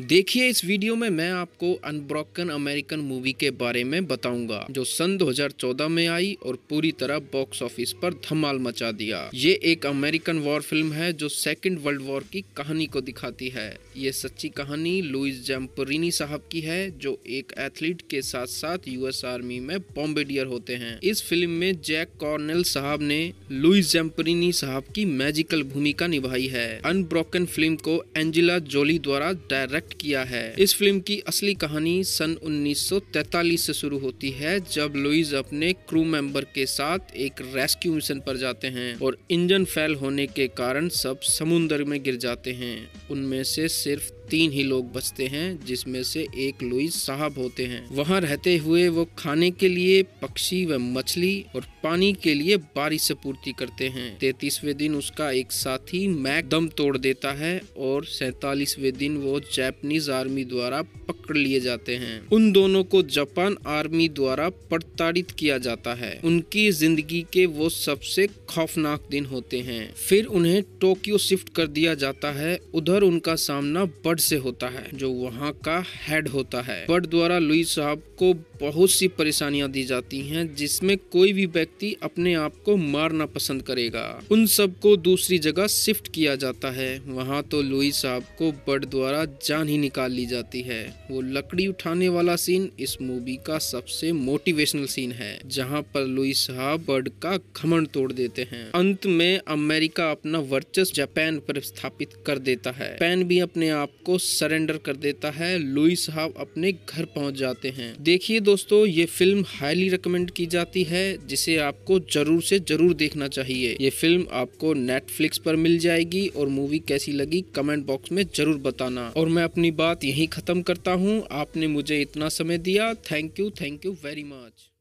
देखिए इस वीडियो में मैं आपको अनब्रोकन अमेरिकन मूवी के बारे में बताऊंगा जो सन 2014 में आई और पूरी तरह बॉक्स ऑफिस पर धमाल मचा दिया ये एक अमेरिकन वॉर फिल्म है जो सेकंड वर्ल्ड वॉर की कहानी को दिखाती है ये सच्ची कहानी लुइस जम्परिनी साहब की है जो एक एथलीट के साथ साथ यूएस आर्मी में बॉम्बेडियर होते हैं इस फिल्म में जैक कॉर्नल साहब ने लुइस जम्परिनी साहब की मैजिकल भूमिका निभाई है अनब्रोकन फिल्म को एंजिला जोली द्वारा डायरेक्ट डायरेक्ट किया है इस फिल्म की असली कहानी सन 1943 से शुरू होती है जब लुइस अपने क्रू मेंबर के साथ एक रेस्क्यू मिशन पर जाते हैं और इंजन फेल होने के कारण सब समुन्द्र में गिर जाते हैं उनमें से सिर्फ तीन ही लोग बचते हैं जिसमें से एक लुइस साहब होते हैं वहाँ रहते हुए वो खाने के लिए पक्षी व मछली और पानी के लिए बारिश से पूर्ति करते हैं तैतीसवे दिन उसका एक साथी मैक दम तोड़ देता है और सैतालीसवे दिन वो जैपनीज आर्मी द्वारा पकड़ लिए जाते हैं उन दोनों को जापान आर्मी द्वारा प्रताड़ित किया जाता है उनकी जिंदगी के वो सबसे खौफनाक दिन होते हैं फिर उन्हें टोक्यो शिफ्ट कर दिया जाता है उधर उनका सामना बर्ड से होता है जो वहाँ का हेड होता है बर्ड द्वारा लुई साहब को बहुत सी परेशानियां दी जाती हैं जिसमें कोई भी व्यक्ति अपने आप को मारना पसंद करेगा उन सबको दूसरी जगह शिफ्ट किया जाता है वहाँ तो लुई साहब को बर्ड द्वारा जान ही निकाल ली जाती है वो लकड़ी उठाने वाला सीन इस मूवी का सबसे मोटिवेशनल सीन है जहाँ पर लुई साहब बर्ड का घमंड तोड़ देते हैं अंत में अमेरिका अपना वर्चस्व जापान पर स्थापित कर देता है पैन भी अपने आप को सरेंडर कर देता है लुई साहब अपने घर पहुंच जाते हैं देखिए दोस्तों ये फिल्म हाईली रिकमेंड की जाती है जिसे आपको जरूर से जरूर देखना चाहिए ये फिल्म आपको नेटफ्लिक्स पर मिल जाएगी और मूवी कैसी लगी कमेंट बॉक्स में जरूर बताना और मैं अपनी बात यही खत्म करता हूँ हूँ आपने मुझे इतना समय दिया thank you thank you very much